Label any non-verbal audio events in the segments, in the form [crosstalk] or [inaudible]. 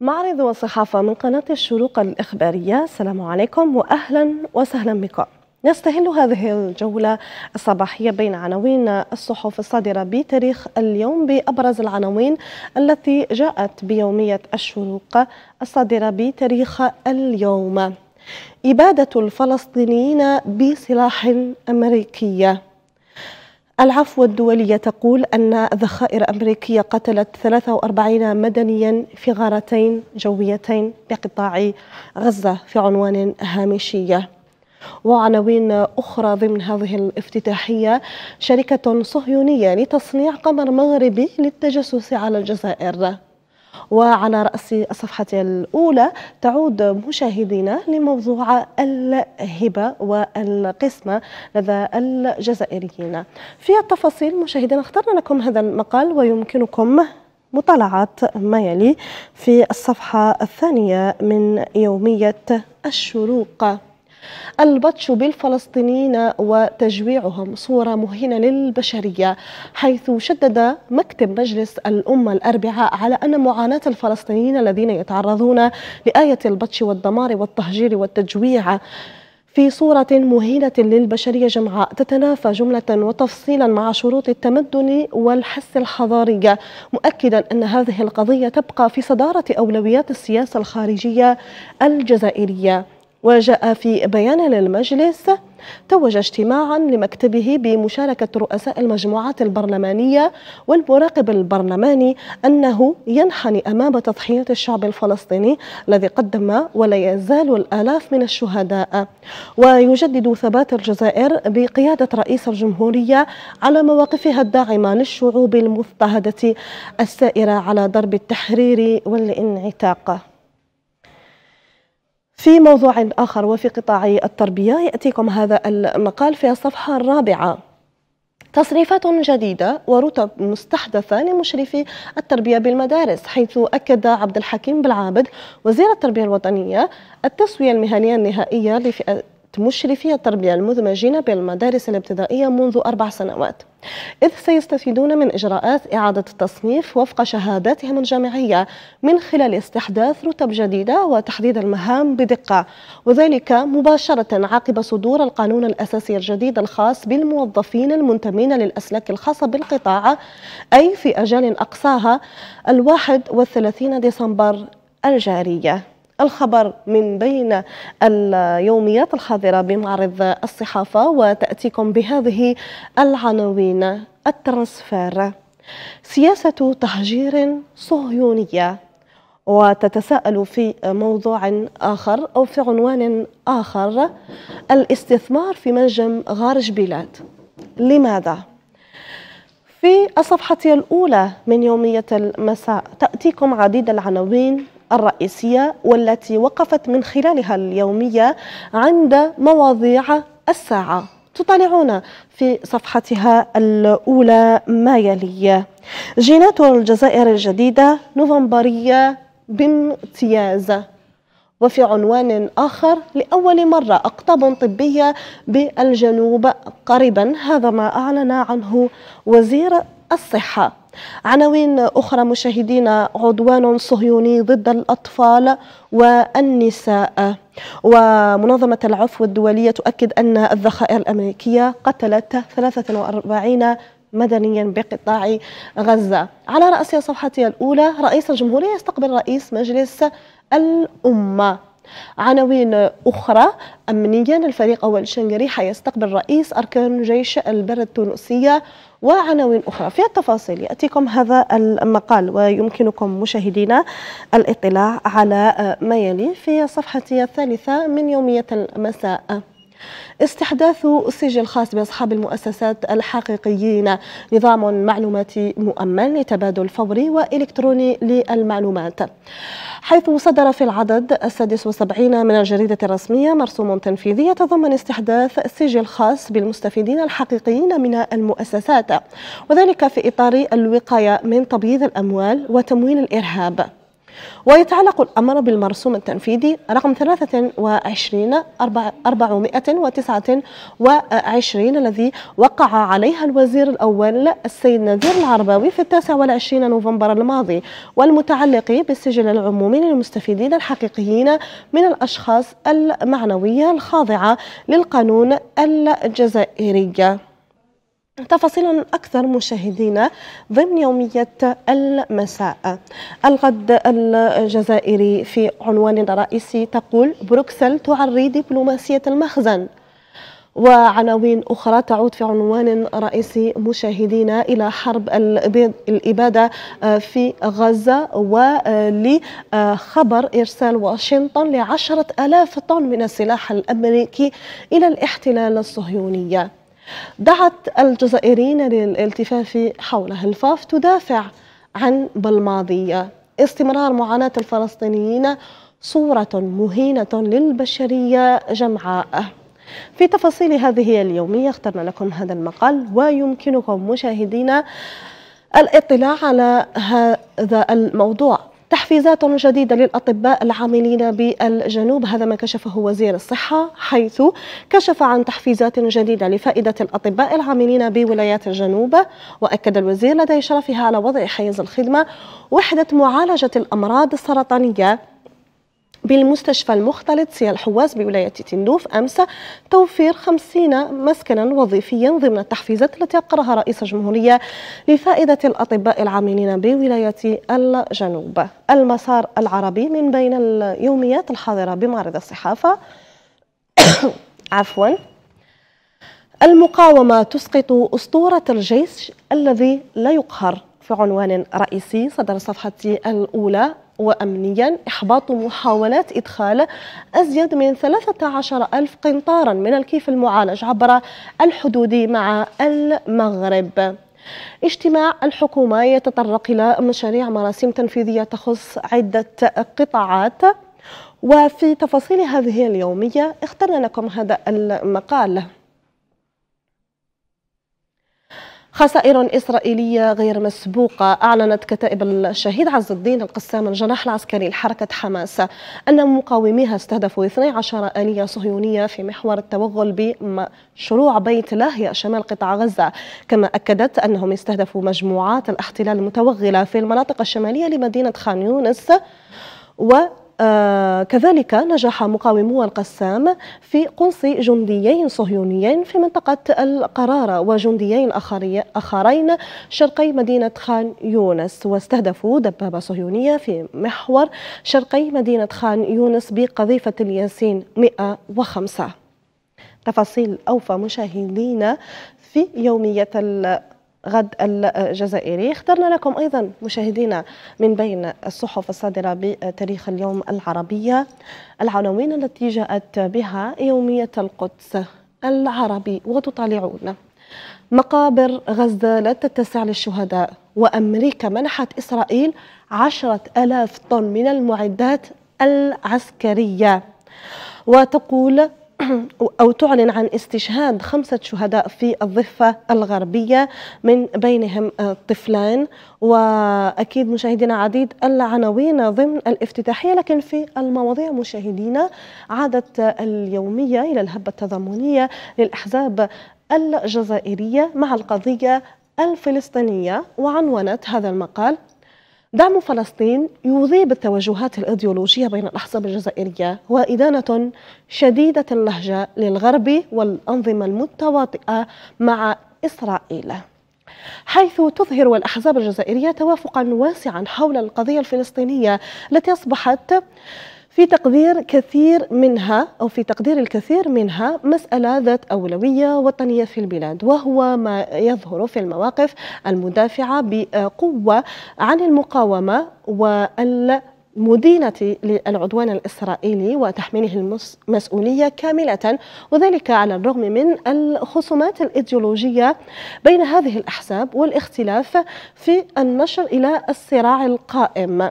معرض وصحافة من قناة الشروق الإخبارية السلام عليكم وأهلا وسهلا بكم نستهل هذه الجولة الصباحية بين عناوين الصحف الصادرة بتاريخ اليوم بأبرز العناوين التي جاءت بيومية الشروق الصادرة بتاريخ اليوم إبادة الفلسطينيين بسلاح أمريكي العفو الدولية تقول أن ذخائر أمريكية قتلت 43 مدنيا في غارتين جويتين بقطاع غزة في عنوان هامشية وعناوين أخرى ضمن هذه الافتتاحية شركة صهيونية لتصنيع قمر مغربي للتجسس على الجزائر وعلى رأس الصفحة الأولى تعود مشاهدينا لموضوع الهبة والقسمة لدى الجزائريين في التفاصيل مشاهدينا اخترنا لكم هذا المقال ويمكنكم مطالعة ما يلي في الصفحة الثانية من يومية الشروق البطش بالفلسطينيين وتجويعهم صورة مهينة للبشرية حيث شدد مكتب مجلس الأمة الأربعاء على أن معاناة الفلسطينيين الذين يتعرضون لآية البطش والدمار والتهجير والتجويع في صورة مهينة للبشرية جمعاء تتنافى جملة وتفصيلا مع شروط التمدن والحس الحضاري مؤكدا أن هذه القضية تبقى في صدارة أولويات السياسة الخارجية الجزائرية وجاء في بيان للمجلس توج اجتماعا لمكتبه بمشاركة رؤساء المجموعات البرلمانية والمراقب البرلماني أنه ينحني أمام تضحيات الشعب الفلسطيني الذي قدم ولا يزال الآلاف من الشهداء ويجدد ثبات الجزائر بقيادة رئيس الجمهورية على مواقفها الداعمة للشعوب المضطهدة السائرة على درب التحرير والانعتاق في موضوع آخر وفي قطاع التربية يأتيكم هذا المقال في الصفحة الرابعة تصريفات جديدة ورتب مستحدثة لمشرفي التربية بالمدارس حيث أكد عبد الحكيم بالعابد وزير التربية الوطنية التسوية المهنية النهائية لفئة مشرفي التربية المدمجين بالمدارس الابتدائية منذ أربع سنوات إذ سيستفيدون من إجراءات إعادة التصنيف وفق شهاداتهم الجامعية من خلال استحداث رتب جديدة وتحديد المهام بدقة وذلك مباشرة عقب صدور القانون الأساسي الجديد الخاص بالموظفين المنتمين للأسلاك الخاصة بالقطاع أي في أجال أقصاها الواحد والثلاثين ديسمبر الجارية الخبر من بين اليوميات الحاضرة بمعرض الصحافة وتأتيكم بهذه العناوين الترانسفير سياسة تهجير صهيونية وتتساءل في موضوع آخر أو في عنوان آخر الاستثمار في منجم غارج بلاد لماذا؟ في الصفحة الأولى من يومية المساء تأتيكم عديد العناوين الرئيسية والتي وقفت من خلالها اليومية عند مواضيع الساعة تطالعون في صفحتها الأولى ما يلي جينات الجزائر الجديدة نوفمبرية بامتياز وفي عنوان آخر لأول مرة أقطاب طبية بالجنوب قريبا هذا ما أعلن عنه وزير الصحة عناوين أخرى مشاهدينا عدوان صهيوني ضد الأطفال والنساء ومنظمة العفو الدولية تؤكد أن الذخائر الأمريكية قتلت 43 مدنيا بقطاع غزة على رأس صفحتها الأولى رئيس الجمهورية يستقبل رئيس مجلس الأمة عناوين أخرى أمنيا الفريق أول الشنقري حيستقبل رئيس أركان جيش البر التونسية وعناوين أخرى في التفاصيل يأتيكم هذا المقال ويمكنكم مشاهدينا الاطلاع على ما يلي في صفحتي الثالثة من يومية المساء استحداث سجل خاص بأصحاب المؤسسات الحقيقيين نظام معلوماتي مؤمن لتبادل فوري وإلكتروني للمعلومات حيث صدر في العدد السادس وسبعين من الجريدة الرسمية مرسوم تنفيذي يتضمن استحداث سجل خاص بالمستفيدين الحقيقيين من المؤسسات وذلك في إطار الوقاية من تبييض الأموال وتمويل الإرهاب ويتعلق الأمر بالمرسوم التنفيذي رقم 23 429 الذي وقع عليها الوزير الأول السيد نذير العرباوي في 29 نوفمبر الماضي والمتعلق بالسجل العمومي للمستفيدين الحقيقيين من الأشخاص المعنوية الخاضعة للقانون الجزائري تفاصيل أكثر مشاهدينا ضمن يومية المساء الغد الجزائري في عنوان رئيسي تقول بروكسل تعري دبلوماسية المخزن وعناوين أخرى تعود في عنوان رئيسي مشاهدينا إلى حرب الإبادة آه، في غزة ولخبر آه، إرسال واشنطن لعشرة ألاف طن من السلاح الأمريكي إلى الاحتلال الصهيوني دعت الجزائريين للالتفاف حول هلفاف تدافع عن بلماضية استمرار معاناة الفلسطينيين صورة مهينة للبشرية جمعاء في تفاصيل هذه اليومية اخترنا لكم هذا المقال ويمكنكم مشاهدينا الاطلاع على هذا الموضوع تحفيزات جديدة للأطباء العاملين بالجنوب هذا ما كشفه وزير الصحة حيث كشف عن تحفيزات جديدة لفائدة الأطباء العاملين بولايات الجنوب وأكد الوزير لدي شرفها على وضع حيز الخدمة وحدة معالجة الأمراض السرطانية بالمستشفى المختلط سي الحواس بولاية تندوف أمس توفير 50 مسكنا وظيفيا ضمن التحفيزات التي أقرها رئيس الجمهورية لفائدة الأطباء العاملين بولاية الجنوب المسار العربي من بين اليوميات الحاضرة بمعرض الصحافة [coughs] عفواً المقاومة تسقط أسطورة الجيش الذي لا يقهر في عنوان رئيسي صدر صفحتي الأولى وأمنيا إحباط محاولات إدخال أزيد من 13 ألف قنطارا من الكيف المعالج عبر الحدود مع المغرب اجتماع الحكومة يتطرق إلى مشاريع مراسم تنفيذية تخص عدة قطاعات وفي تفاصيل هذه اليومية اخترنا لكم هذا المقال خسائر إسرائيلية غير مسبوقة أعلنت كتائب الشهيد عز الدين القسام الجناح العسكري لحركة حماس أن مقاوميها استهدفوا 12 آلية صهيونية في محور التوغل بمشروع بيت لاهيا شمال قطاع غزة كما أكدت أنهم استهدفوا مجموعات الاحتلال المتوغلة في المناطق الشمالية لمدينة خان يونس و آه، كذلك نجح مقاومو القسام في قنص جنديين صهيونيين في منطقة القرارة وجنديين آخرين شرقي مدينة خان يونس واستهدفوا دبابة صهيونية في محور شرقي مدينة خان يونس بقذيفة الياسين 105 تفاصيل أوفى مشاهدينا في يومية غد الجزائري اخترنا لكم أيضا مشاهدينا من بين الصحف الصادرة بتاريخ اليوم العربية العناوين التي جاءت بها يومية القدس العربي وتطالعون مقابر غزة لا تتسع للشهداء وأمريكا منحت إسرائيل عشرة ألاف طن من المعدات العسكرية وتقول [clears throat] أو تعلن عن استشهاد خمسة شهداء في الضفة الغربية من بينهم آه، طفلان وأكيد مشاهدينا عديد العناوين ضمن الافتتاحية لكن في المواضيع مشاهدينا عادت اليومية إلى الهبة التضامنية للأحزاب الجزائرية مع القضية الفلسطينية وعنونت هذا المقال دعم فلسطين يذيب التوجهات الإيديولوجية بين الأحزاب الجزائرية وإدانة شديدة اللهجة للغرب والأنظمة المتواطئة مع إسرائيل حيث تظهر الأحزاب الجزائرية توافقا واسعا حول القضية الفلسطينية التي أصبحت في تقدير كثير منها أو في تقدير الكثير منها مسألة ذات أولوية وطنية في البلاد وهو ما يظهر في المواقف المدافعة بقوة عن المقاومة وال مدينة للعدوان الإسرائيلي وتحميله المسؤولية كاملة وذلك على الرغم من الخصومات الإيديولوجية بين هذه الأحزاب والاختلاف في النشر إلى الصراع القائم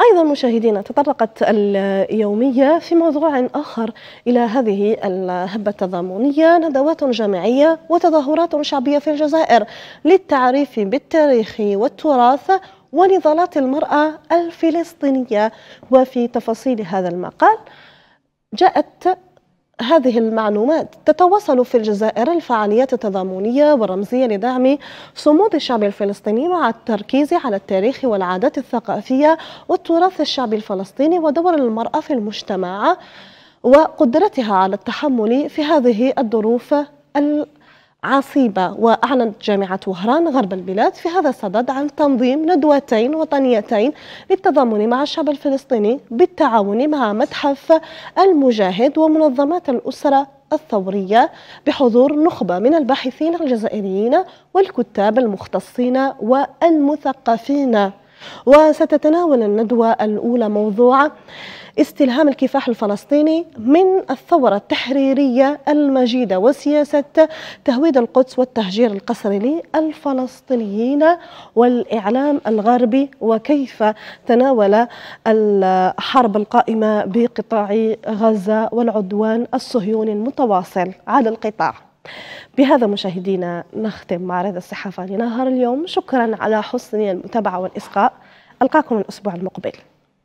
أيضا مشاهدينا تطرقت اليومية في موضوع آخر إلى هذه الهبة التضامنية ندوات جامعية وتظاهرات شعبية في الجزائر للتعريف بالتاريخ والتراث ونضالات المرأة الفلسطينية وفي تفاصيل هذا المقال جاءت هذه المعلومات تتواصل في الجزائر الفعاليات التضامنية والرمزية لدعم صمود الشعب الفلسطيني مع التركيز على التاريخ والعادات الثقافية والتراث الشعبي الفلسطيني ودور المرأة في المجتمع وقدرتها على التحمل في هذه الظروف عصيبة وأعلنت جامعة وهران غرب البلاد في هذا الصدد عن تنظيم ندوتين وطنيتين للتضامن مع الشعب الفلسطيني بالتعاون مع متحف المجاهد ومنظمات الأسرة الثورية بحضور نخبة من الباحثين الجزائريين والكتاب المختصين والمثقفين وستتناول الندوة الأولى موضوع استلهام الكفاح الفلسطيني من الثورة التحريرية المجيدة وسياسة تهويد القدس والتهجير القسري للفلسطينيين والإعلام الغربي وكيف تناول الحرب القائمة بقطاع غزة والعدوان الصهيوني المتواصل على القطاع بهذا مشاهدينا نختم معرض الصحافة لنهار اليوم شكرا على حسن المتابعة والإصغاء ألقاكم الأسبوع المقبل